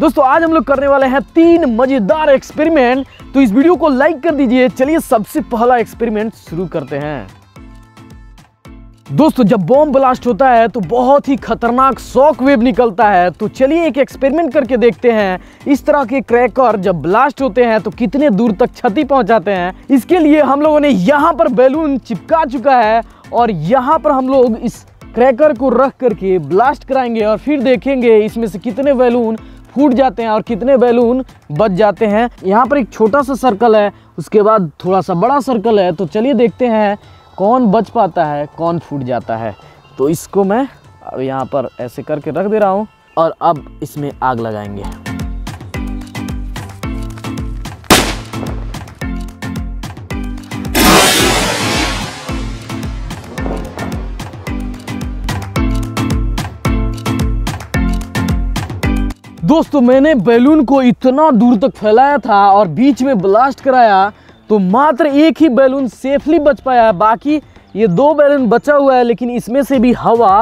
दोस्तों आज हम लोग करने वाले हैं तीन मजेदार एक्सपेरिमेंट तो इस वीडियो को लाइक कर दीजिए चलिए सबसे पहला एक्सपेरिमेंट शुरू करते हैं दोस्तों जब बॉम्ब ब्लास्ट होता है तो बहुत ही खतरनाक शॉक वेव निकलता है तो चलिए एक एक्सपेरिमेंट करके देखते हैं इस तरह के क्रैकर जब ब्लास्ट होते हैं तो कितने दूर तक क्षति पहुंचाते हैं इसके लिए हम लोगों ने यहाँ पर बैलून चिपका चुका है और यहाँ पर हम लोग इस क्रैकर को रख करके ब्लास्ट कराएंगे और फिर देखेंगे इसमें से कितने बैलून फूट जाते हैं और कितने बैलून बच जाते हैं यहाँ पर एक छोटा सा सर्कल है उसके बाद थोड़ा सा बड़ा सर्कल है तो चलिए देखते हैं कौन बच पाता है कौन फूट जाता है तो इसको मैं यहाँ पर ऐसे करके रख दे रहा हूँ और अब इसमें आग लगाएंगे दोस्तों मैंने बैलून को इतना दूर तक फैलाया था और बीच में ब्लास्ट कराया तो मात्र एक ही बैलून सेफली बच पाया है बाकी ये दो बैलून बचा हुआ है लेकिन इसमें से भी हवा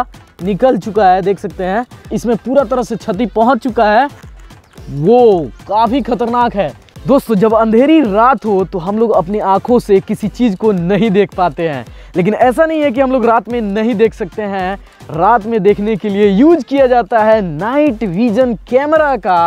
निकल चुका है देख सकते हैं इसमें पूरा तरह से क्षति पहुंच चुका है वो काफ़ी खतरनाक है दोस्तों जब अंधेरी रात हो तो हम लोग अपनी आंखों से किसी चीज़ को नहीं देख पाते हैं लेकिन ऐसा नहीं है कि हम लोग रात में नहीं देख सकते हैं रात में देखने के लिए यूज किया जाता है नाइट विजन कैमरा का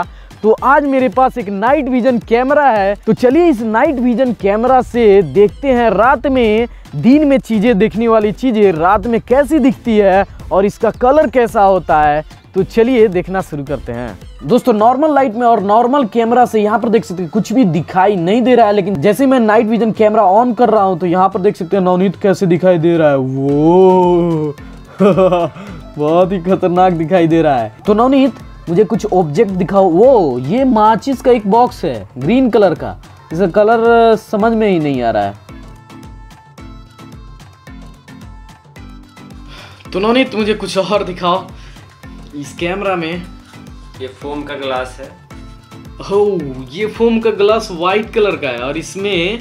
तो आज मेरे पास एक नाइट विजन कैमरा है तो चलिए इस नाइट विजन कैमरा से देखते हैं रात में दिन में चीज़ें देखने वाली चीज़ें रात में कैसी दिखती है और इसका कलर कैसा होता है तो चलिए देखना शुरू करते हैं दोस्तों नॉर्मल लाइट में और नॉर्मल कैमरा से यहाँ पर देख सकते हैं कुछ भी दिखाई नहीं दे रहा है लेकिन जैसे मैं नाइट विजन कैमरा ऑन कर रहा हूँ तो यहाँ पर देख सकते हैं नवनीत कैसे दिखाई दे रहा है वो बहुत ही खतरनाक दिखाई दे रहा है तो नवनीत मुझे कुछ ऑब्जेक्ट दिखाओ वो ये माचिस का एक बॉक्स है ग्रीन कलर का इसका कलर समझ में ही नहीं आ रहा है तो नवनीत मुझे कुछ और दिखाओ इस कैमरा में ये फोम का ग्लास है हो ये फोम का ग्लास वाइट कलर का है और इसमें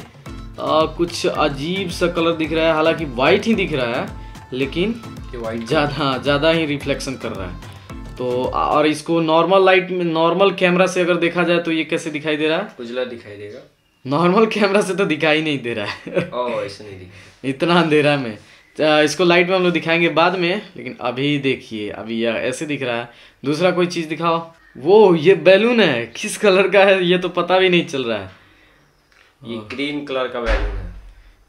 आ, कुछ अजीब सा कलर दिख रहा है हालांकि वाइट ही दिख रहा है लेकिन ज़्यादा ज़्यादा ही रिफ्लेक्शन कर रहा है तो और इसको नॉर्मल लाइट में नॉर्मल कैमरा से अगर देखा जाए तो ये कैसे दिखाई दे रहा है उजला दिखाई देगा नॉर्मल कैमरा से तो दिखाई नहीं दे रहा है ओ, ऐसे नहीं इतना अंधेरा में इसको लाइट में हम लोग दिखाएंगे बाद में लेकिन अभी देखिए अभी यह ऐसे दिख रहा है दूसरा कोई चीज़ दिखाओ वो ये बैलून है किस कलर का है ये तो पता भी नहीं चल रहा है ये ग्रीन कलर का बैलून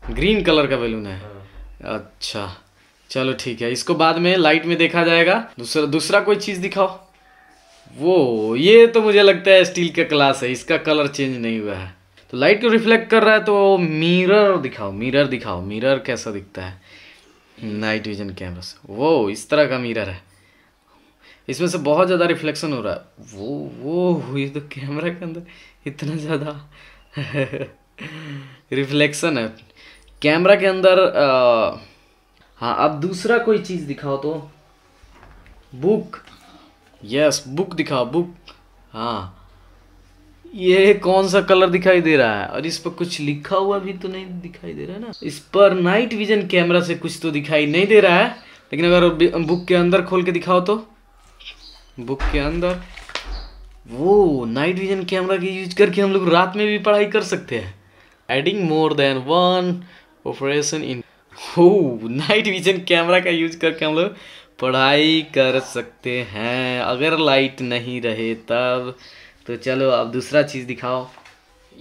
है ग्रीन कलर का बैलून है हाँ। अच्छा चलो ठीक है इसको बाद में लाइट में देखा जाएगा दूसरा दूसरा कोई चीज़ दिखाओ वो ये तो मुझे लगता है स्टील का क्लास है इसका कलर चेंज नहीं हुआ है तो लाइट को रिफ्लेक्ट कर रहा है तो मिरर दिखाओ मिरर दिखाओ मिरर कैसा दिखता है नाइट विजन कैमरा वो इस तरह का मिरर है इसमें से बहुत ज़्यादा रिफ्लेक्शन हो रहा है वो वो हुई तो कैमरा के अंदर इतना ज़्यादा रिफ्लेक्शन है कैमरा के अंदर हाँ अब दूसरा कोई चीज़ दिखाओ तो बुक यस बुक दिखाओ बुक हाँ ये कौन सा कलर दिखाई दे रहा है और इस पर कुछ लिखा हुआ भी तो नहीं दिखाई दे रहा है ना इस पर नाइट विजन कैमरा से कुछ तो दिखाई नहीं दे रहा है लेकिन अगर बुक के अंदर खोल के दिखाओ तो बुक के अंदर वो नाइट विजन कैमरा की यूज करके हम लोग रात में भी पढ़ाई कर सकते हैं adding more than one operation in हो नाइट विजन कैमरा का यूज करके हम लोग पढ़ाई कर सकते हैं अगर लाइट नहीं रहे तब तो चलो अब दूसरा चीज़ दिखाओ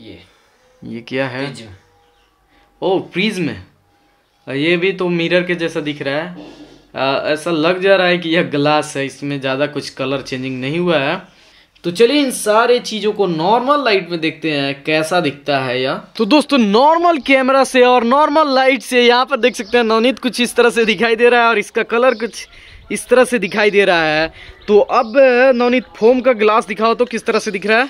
ये ये क्या है प्रिज्म ओ प्रिज्म ये भी तो मिरर के जैसा दिख रहा है आ, ऐसा लग जा रहा है कि यह ग्लास है इसमें ज़्यादा कुछ कलर चेंजिंग नहीं हुआ है तो चलिए इन सारे चीज़ों को नॉर्मल लाइट में देखते हैं कैसा दिखता है यह तो दोस्तों नॉर्मल कैमरा से और नॉर्मल लाइट से यहाँ पर देख सकते हैं नवनीत कुछ इस तरह से दिखाई दे रहा है और इसका कलर कुछ इस तरह से दिखाई दे रहा है तो अब नवनीत फोम का ग्लास दिखाओ तो किस तरह से दिख रहा है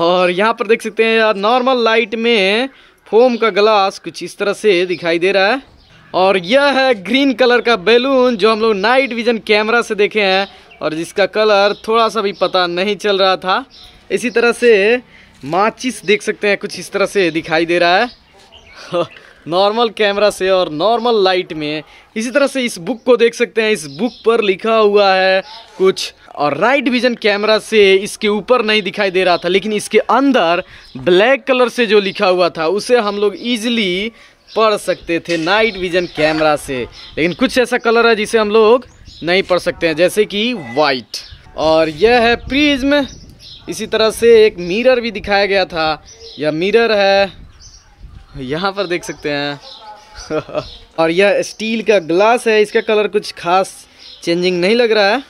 और यहाँ पर देख सकते हैं यार नॉर्मल लाइट में फोम का ग्लास कुछ इस तरह से दिखाई दे रहा है और यह है ग्रीन कलर का बैलून जो हम लोग नाइट विजन कैमरा से देखे हैं और जिसका कलर थोड़ा सा भी पता नहीं चल रहा था इसी तरह से माचिस देख सकते हैं कुछ इस तरह से दिखाई दे रहा है नॉर्मल कैमरा से और नॉर्मल लाइट में इसी तरह से इस बुक को देख सकते हैं इस बुक पर लिखा हुआ है कुछ और राइट विजन कैमरा से इसके ऊपर नहीं दिखाई दे रहा था लेकिन इसके अंदर ब्लैक कलर से जो लिखा हुआ था उसे हम लोग ईजिली पढ़ सकते थे नाइट विजन कैमरा से लेकिन कुछ ऐसा कलर है जिसे हम लोग नहीं पढ़ सकते हैं जैसे कि वाइट और यह है प्रिज्म इसी तरह से एक मिरर भी दिखाया गया था यह मिरर है यहाँ पर देख सकते हैं और यह स्टील का ग्लास है इसका कलर कुछ खास चेंजिंग नहीं लग रहा है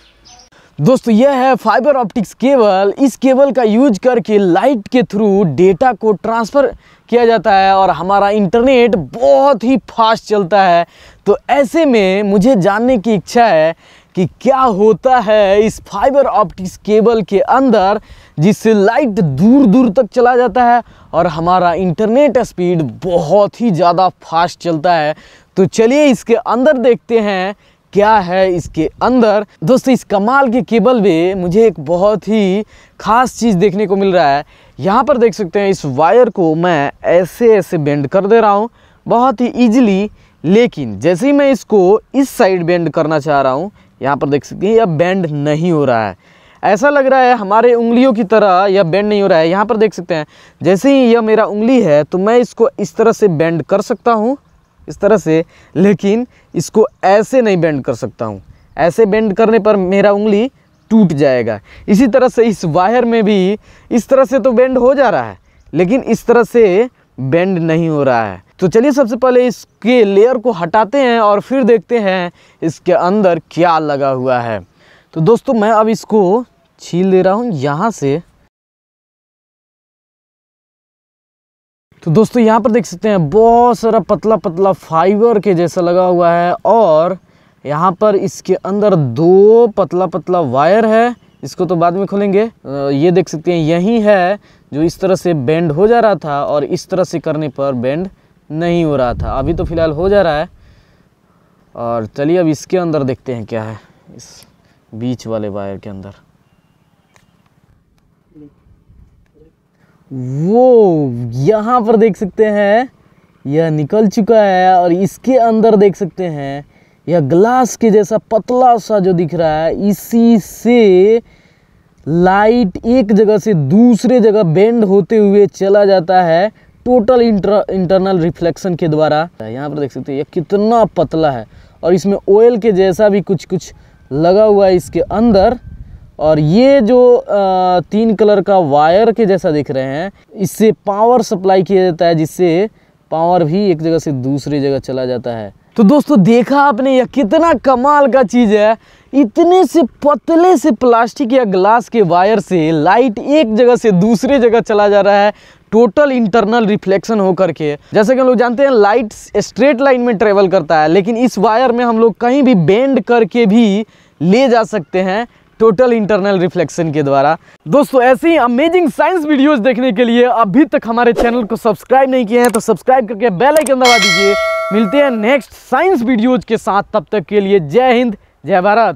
दोस्तों यह है फाइबर ऑप्टिक्स केबल इस केबल का यूज करके लाइट के थ्रू डेटा को ट्रांसफ़र किया जाता है और हमारा इंटरनेट बहुत ही फास्ट चलता है तो ऐसे में मुझे जानने की इच्छा है कि क्या होता है इस फाइबर ऑप्टिक्स केबल के अंदर जिससे लाइट दूर दूर तक चला जाता है और हमारा इंटरनेट स्पीड बहुत ही ज़्यादा फास्ट चलता है तो चलिए इसके अंदर देखते हैं क्या है इसके अंदर दोस्तों इस कमाल के केबल में मुझे एक बहुत ही ख़ास चीज़ देखने को मिल रहा है यहाँ पर देख सकते हैं इस वायर को मैं ऐसे ऐसे बेंड कर दे रहा हूँ बहुत ही ईजिली लेकिन जैसे ही मैं इसको इस साइड बेंड करना चाह रहा हूँ यहाँ पर देख सकते हैं यह बैंड नहीं हो रहा है ऐसा लग रहा है हमारे उंगलियों की तरह यह बैंड नहीं हो रहा है यहाँ पर देख सकते हैं जैसे ही यह मेरा उंगली है तो मैं इसको इस तरह से बैंड कर सकता हूँ इस तरह से लेकिन इसको ऐसे नहीं बैंड कर सकता हूँ ऐसे बैंड करने पर मेरा उंगली टूट जाएगा इसी तरह से इस वायर में भी इस तरह से तो बैंड हो जा रहा है लेकिन इस तरह से बैंड नहीं हो रहा है तो चलिए सबसे पहले इसके लेयर को हटाते हैं और फिर देखते हैं इसके अंदर क्या लगा हुआ है तो दोस्तों मैं अब इसको छील दे रहा हूँ यहाँ से तो दोस्तों यहाँ पर देख सकते हैं बहुत सारा पतला पतला फाइबर के जैसा लगा हुआ है और यहाँ पर इसके अंदर दो पतला पतला वायर है इसको तो बाद में खोलेंगे ये देख सकते हैं यही है जो इस तरह से बेंड हो जा रहा था और इस तरह से करने पर बेंड नहीं हो रहा था अभी तो फ़िलहाल हो जा रहा है और चलिए अब इसके अंदर देखते हैं क्या है इस बीच वाले वायर के अंदर वो यहाँ पर देख सकते हैं यह निकल चुका है और इसके अंदर देख सकते हैं यह ग्लास के जैसा पतला सा जो दिख रहा है इसी से लाइट एक जगह से दूसरे जगह बेंड होते हुए चला जाता है टोटल इंटर इंटरनल रिफ्लेक्शन के द्वारा यहाँ पर देख सकते हैं ये कितना पतला है और इसमें ऑयल के जैसा भी कुछ कुछ लगा हुआ है इसके अंदर और ये जो आ, तीन कलर का वायर के जैसा दिख रहे हैं इससे पावर सप्लाई किया जाता है जिससे पावर भी एक जगह से दूसरी जगह चला जाता है तो दोस्तों देखा आपने यह कितना कमाल का चीज़ है इतने से पतले से प्लास्टिक या ग्लास के वायर से लाइट एक जगह से दूसरे जगह चला जा रहा है टोटल इंटरनल रिफ्लेक्शन होकर के जैसे कि हम लोग जानते हैं लाइट स्ट्रेट लाइन में ट्रेवल करता है लेकिन इस वायर में हम लोग कहीं भी बेंड करके भी ले जा सकते हैं टोटल इंटरनल रिफ्लेक्शन के द्वारा दोस्तों ऐसे ही अमेजिंग साइंस वीडियोस देखने के लिए अभी तक हमारे चैनल को सब्सक्राइब नहीं किए हैं तो सब्सक्राइब करके बेल आइकन दबा दीजिए मिलते हैं नेक्स्ट साइंस वीडियोज के साथ तब तक के लिए जय हिंद जय भारत